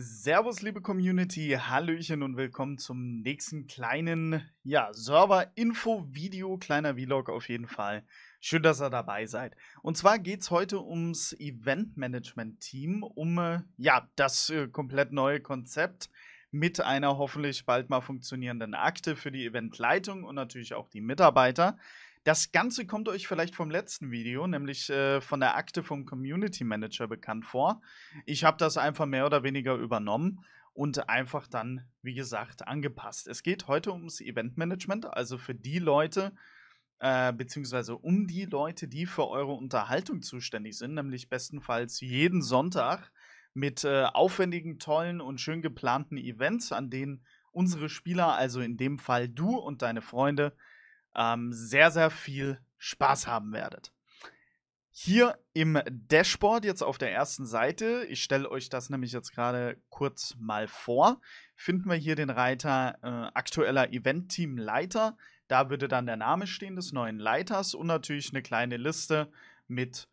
Servus, liebe Community, Hallöchen und willkommen zum nächsten kleinen ja, Server-Info-Video, kleiner Vlog auf jeden Fall. Schön, dass ihr dabei seid. Und zwar geht es heute ums Event-Management-Team, um äh, ja, das äh, komplett neue Konzept, mit einer hoffentlich bald mal funktionierenden Akte für die Eventleitung und natürlich auch die Mitarbeiter. Das Ganze kommt euch vielleicht vom letzten Video, nämlich äh, von der Akte vom Community Manager bekannt vor. Ich habe das einfach mehr oder weniger übernommen und einfach dann, wie gesagt, angepasst. Es geht heute ums Eventmanagement, also für die Leute, äh, beziehungsweise um die Leute, die für eure Unterhaltung zuständig sind, nämlich bestenfalls jeden Sonntag mit äh, aufwendigen, tollen und schön geplanten Events, an denen unsere Spieler, also in dem Fall du und deine Freunde, ähm, sehr, sehr viel Spaß haben werdet. Hier im Dashboard, jetzt auf der ersten Seite, ich stelle euch das nämlich jetzt gerade kurz mal vor, finden wir hier den Reiter äh, aktueller Event-Team-Leiter. Da würde dann der Name stehen des neuen Leiters und natürlich eine kleine Liste mit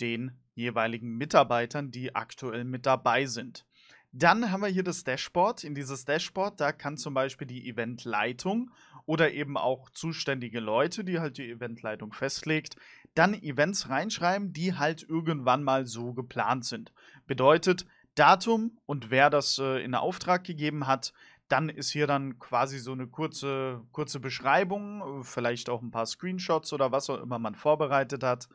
den jeweiligen Mitarbeitern, die aktuell mit dabei sind. Dann haben wir hier das Dashboard. In dieses Dashboard, da kann zum Beispiel die Eventleitung oder eben auch zuständige Leute, die halt die Eventleitung festlegt, dann Events reinschreiben, die halt irgendwann mal so geplant sind. Bedeutet Datum und wer das äh, in Auftrag gegeben hat, dann ist hier dann quasi so eine kurze, kurze Beschreibung, äh, vielleicht auch ein paar Screenshots oder was auch immer man vorbereitet hat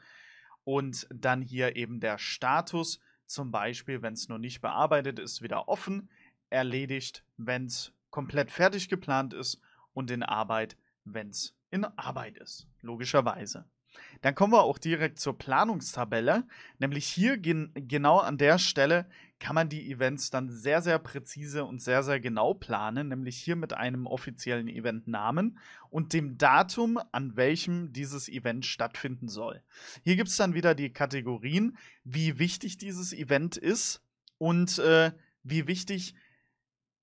und dann hier eben der Status, zum Beispiel, wenn es noch nicht bearbeitet ist, wieder offen, erledigt, wenn es komplett fertig geplant ist und in Arbeit, wenn es in Arbeit ist, logischerweise. Dann kommen wir auch direkt zur Planungstabelle, nämlich hier gen genau an der Stelle kann man die Events dann sehr, sehr präzise und sehr, sehr genau planen, nämlich hier mit einem offiziellen Eventnamen und dem Datum, an welchem dieses Event stattfinden soll. Hier gibt es dann wieder die Kategorien, wie wichtig dieses Event ist und äh, wie wichtig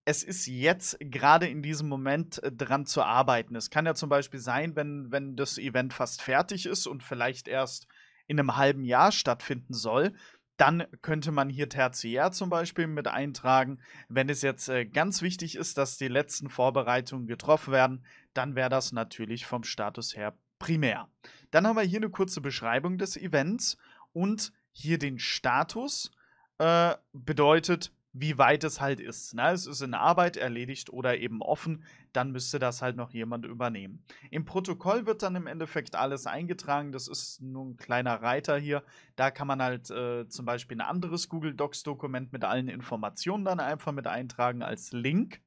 es ist jetzt gerade in diesem Moment äh, dran zu arbeiten. Es kann ja zum Beispiel sein, wenn, wenn das Event fast fertig ist und vielleicht erst in einem halben Jahr stattfinden soll, dann könnte man hier Tertiär zum Beispiel mit eintragen. Wenn es jetzt äh, ganz wichtig ist, dass die letzten Vorbereitungen getroffen werden, dann wäre das natürlich vom Status her primär. Dann haben wir hier eine kurze Beschreibung des Events und hier den Status äh, bedeutet wie weit es halt ist. Na, ne? es ist in Arbeit erledigt oder eben offen, dann müsste das halt noch jemand übernehmen. Im Protokoll wird dann im Endeffekt alles eingetragen. Das ist nur ein kleiner Reiter hier. Da kann man halt äh, zum Beispiel ein anderes Google Docs-Dokument mit allen Informationen dann einfach mit eintragen als Link,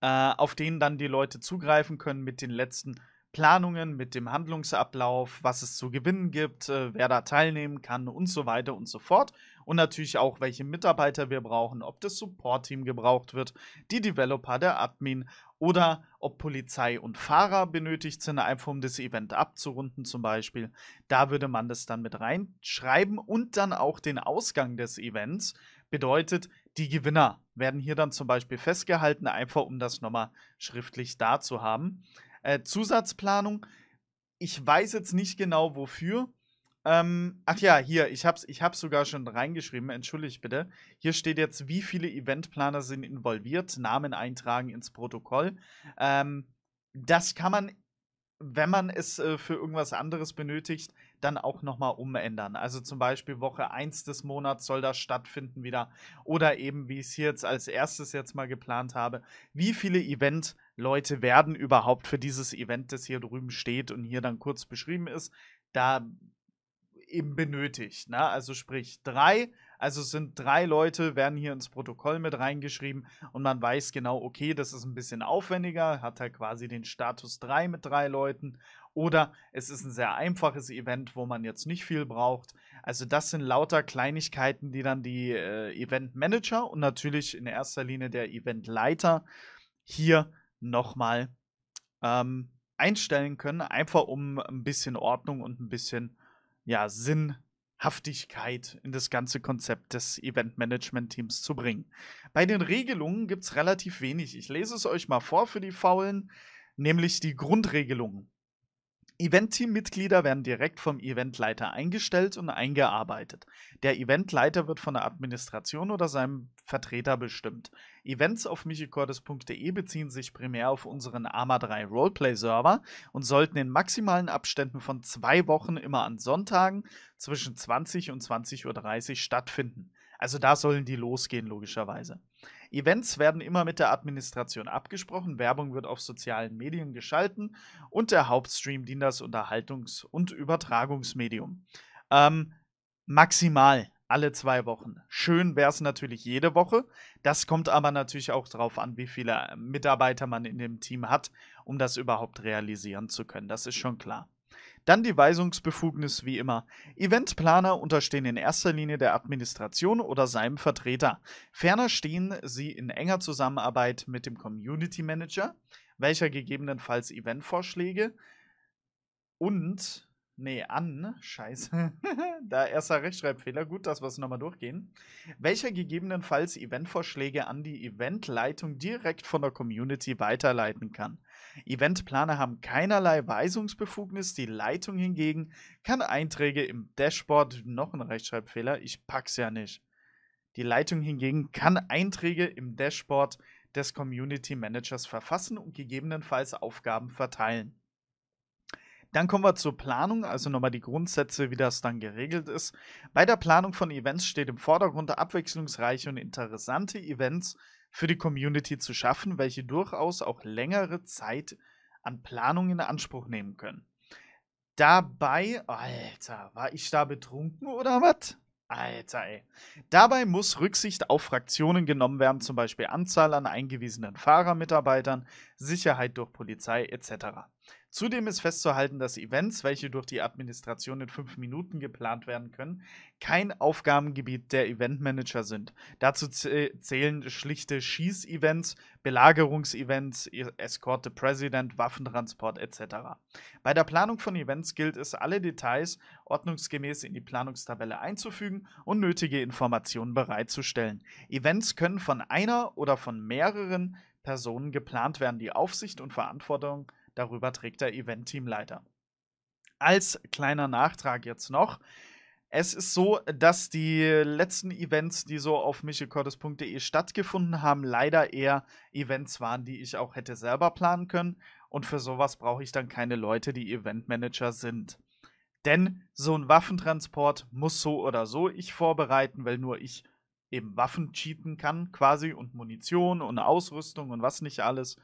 äh, auf den dann die Leute zugreifen können mit den letzten Planungen, mit dem Handlungsablauf, was es zu gewinnen gibt, äh, wer da teilnehmen kann und so weiter und so fort und natürlich auch, welche Mitarbeiter wir brauchen, ob das Support-Team gebraucht wird, die Developer, der Admin oder ob Polizei und Fahrer benötigt sind, einfach um das Event abzurunden zum Beispiel. Da würde man das dann mit reinschreiben und dann auch den Ausgang des Events. Bedeutet, die Gewinner werden hier dann zum Beispiel festgehalten, einfach um das nochmal schriftlich da zu haben. Äh, Zusatzplanung. Ich weiß jetzt nicht genau wofür. Ähm, ach ja, hier, ich hab's, ich hab's sogar schon reingeschrieben, entschuldige bitte. Hier steht jetzt, wie viele Eventplaner sind involviert, Namen eintragen ins Protokoll. Ähm, das kann man, wenn man es äh, für irgendwas anderes benötigt, dann auch nochmal umändern. Also zum Beispiel Woche 1 des Monats soll das stattfinden wieder. Oder eben, wie ich es hier jetzt als erstes jetzt mal geplant habe, wie viele Event-Leute werden überhaupt für dieses Event, das hier drüben steht und hier dann kurz beschrieben ist, da eben benötigt. Ne? Also sprich drei, also sind drei Leute, werden hier ins Protokoll mit reingeschrieben und man weiß genau, okay, das ist ein bisschen aufwendiger, hat halt quasi den Status 3 mit drei Leuten. Oder es ist ein sehr einfaches Event, wo man jetzt nicht viel braucht. Also das sind lauter Kleinigkeiten, die dann die äh, Eventmanager und natürlich in erster Linie der Eventleiter hier nochmal ähm, einstellen können, einfach um ein bisschen Ordnung und ein bisschen ja, Sinnhaftigkeit in das ganze Konzept des Event-Management-Teams zu bringen. Bei den Regelungen gibt es relativ wenig. Ich lese es euch mal vor für die Faulen, nämlich die Grundregelungen. Event-Team-Mitglieder werden direkt vom Eventleiter eingestellt und eingearbeitet. Der Eventleiter wird von der Administration oder seinem Vertreter bestimmt. Events auf michicordes.de beziehen sich primär auf unseren AMA 3 Roleplay-Server und sollten in maximalen Abständen von zwei Wochen immer an Sonntagen zwischen 20 und 20.30 Uhr stattfinden. Also da sollen die losgehen, logischerweise. Events werden immer mit der Administration abgesprochen, Werbung wird auf sozialen Medien geschalten und der Hauptstream dient als Unterhaltungs- und Übertragungsmedium. Ähm, maximal alle zwei Wochen. Schön wäre es natürlich jede Woche. Das kommt aber natürlich auch darauf an, wie viele Mitarbeiter man in dem Team hat, um das überhaupt realisieren zu können. Das ist schon klar. Dann die Weisungsbefugnis wie immer. Eventplaner unterstehen in erster Linie der Administration oder seinem Vertreter. Ferner stehen sie in enger Zusammenarbeit mit dem Community Manager, welcher gegebenenfalls Eventvorschläge und Nee, an. Ne? Scheiße. da erster Rechtschreibfehler. Gut, dass wir es nochmal durchgehen. Welcher gegebenenfalls Eventvorschläge an die Eventleitung direkt von der Community weiterleiten kann. Eventplaner haben keinerlei Weisungsbefugnis. Die Leitung hingegen kann Einträge im Dashboard. Noch ein Rechtschreibfehler. Ich pack's ja nicht. Die Leitung hingegen kann Einträge im Dashboard des Community Managers verfassen und gegebenenfalls Aufgaben verteilen. Dann kommen wir zur Planung, also nochmal die Grundsätze, wie das dann geregelt ist. Bei der Planung von Events steht im Vordergrund, abwechslungsreiche und interessante Events für die Community zu schaffen, welche durchaus auch längere Zeit an Planung in Anspruch nehmen können. Dabei, Alter, war ich da betrunken oder was? Alter, ey. Dabei muss Rücksicht auf Fraktionen genommen werden, zum Beispiel Anzahl an eingewiesenen Fahrermitarbeitern, Sicherheit durch Polizei etc. Zudem ist festzuhalten, dass Events, welche durch die Administration in fünf Minuten geplant werden können, kein Aufgabengebiet der Eventmanager sind. Dazu zählen schlichte Schieß-Events, Belagerungsevents, Eskorte President, Waffentransport etc. Bei der Planung von Events gilt es, alle Details ordnungsgemäß in die Planungstabelle einzufügen und nötige Informationen bereitzustellen. Events können von einer oder von mehreren Personen geplant werden. Die Aufsicht und Verantwortung haben. Darüber trägt der Event-Teamleiter. Als kleiner Nachtrag jetzt noch. Es ist so, dass die letzten Events, die so auf michikottes.de stattgefunden haben, leider eher Events waren, die ich auch hätte selber planen können. Und für sowas brauche ich dann keine Leute, die Eventmanager sind. Denn so ein Waffentransport muss so oder so ich vorbereiten, weil nur ich eben Waffen cheaten kann, quasi und Munition und Ausrüstung und was nicht alles.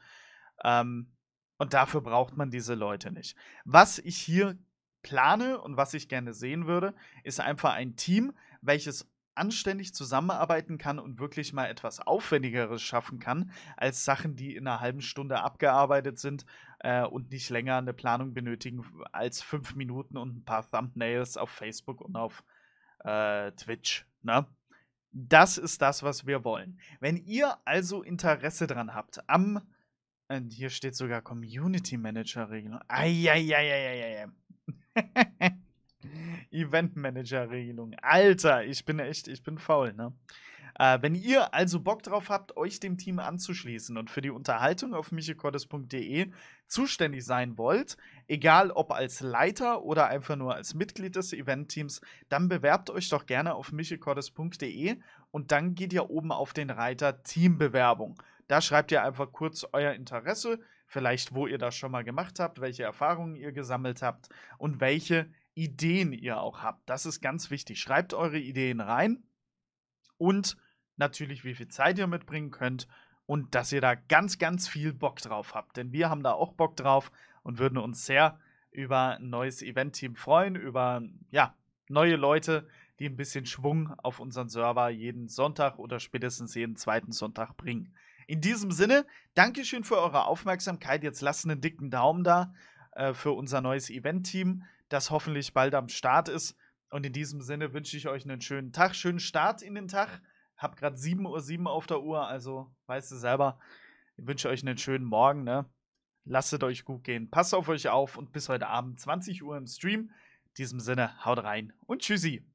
Ähm, und dafür braucht man diese Leute nicht. Was ich hier plane und was ich gerne sehen würde, ist einfach ein Team, welches anständig zusammenarbeiten kann und wirklich mal etwas Aufwendigeres schaffen kann, als Sachen, die in einer halben Stunde abgearbeitet sind äh, und nicht länger eine Planung benötigen als fünf Minuten und ein paar Thumbnails auf Facebook und auf äh, Twitch. Ne? Das ist das, was wir wollen. Wenn ihr also Interesse daran habt am und äh, hier steht sogar Community Manager Regelung. Eieieiei. Event Manager Regelung. Alter, ich bin echt, ich bin faul, ne? Äh, wenn ihr also Bock drauf habt, euch dem Team anzuschließen und für die Unterhaltung auf michekordes.de zuständig sein wollt, egal ob als Leiter oder einfach nur als Mitglied des Event-Teams, dann bewerbt euch doch gerne auf michekordes.de und dann geht ihr oben auf den Reiter Teambewerbung. Da schreibt ihr einfach kurz euer Interesse, vielleicht wo ihr das schon mal gemacht habt, welche Erfahrungen ihr gesammelt habt und welche Ideen ihr auch habt. Das ist ganz wichtig. Schreibt eure Ideen rein und natürlich, wie viel Zeit ihr mitbringen könnt und dass ihr da ganz, ganz viel Bock drauf habt. Denn wir haben da auch Bock drauf und würden uns sehr über ein neues Event-Team freuen, über ja, neue Leute, die ein bisschen Schwung auf unseren Server jeden Sonntag oder spätestens jeden zweiten Sonntag bringen. In diesem Sinne, Dankeschön für eure Aufmerksamkeit. Jetzt lasst einen dicken Daumen da äh, für unser neues Event-Team, das hoffentlich bald am Start ist. Und in diesem Sinne wünsche ich euch einen schönen Tag, schönen Start in den Tag. Hab gerade 7.07 Uhr auf der Uhr, also weißt du selber. Ich wünsche euch einen schönen Morgen, ne? Lasst euch gut gehen. Passt auf euch auf und bis heute Abend 20 Uhr im Stream. In diesem Sinne, haut rein und tschüssi.